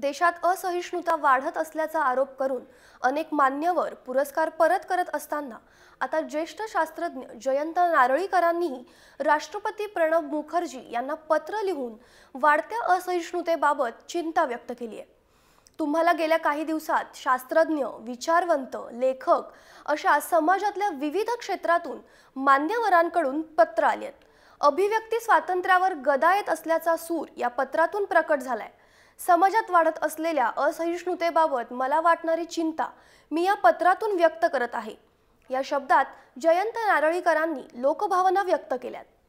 देशात असहिष्णुता वाढत असल्याचा आरोप करून अनेक मान्यवर पुरस्कार परत करत असताना आता ज्येष्ठ शास्त्रज्ञ जयंत नारळीकरांनीही राष्ट्रपती प्रणब मुखर्जी यांना पत्र लिहून वाढत्या असहिष्णुतेबाबत चिंता व्यक्त केली आहे तुम्हाला गेल्या काही दिवसात शास्त्रज्ञ विचारवंत लेखक अशा समाजातल्या विविध क्षेत्रातून मान्यवरांकडून पत्र आली आहेत अभिव्यक्ती स्वातंत्र्यावर गदा येत असल्याचा सूर या पत्रातून प्रकट झालाय समाजात वाढत असलेल्या असहिष्णुतेबाबत मला वाटणारी चिंता मी या पत्रातून व्यक्त करत आहे या शब्दात जयंत नारळीकरांनी लोकभावना व्यक्त केल्यात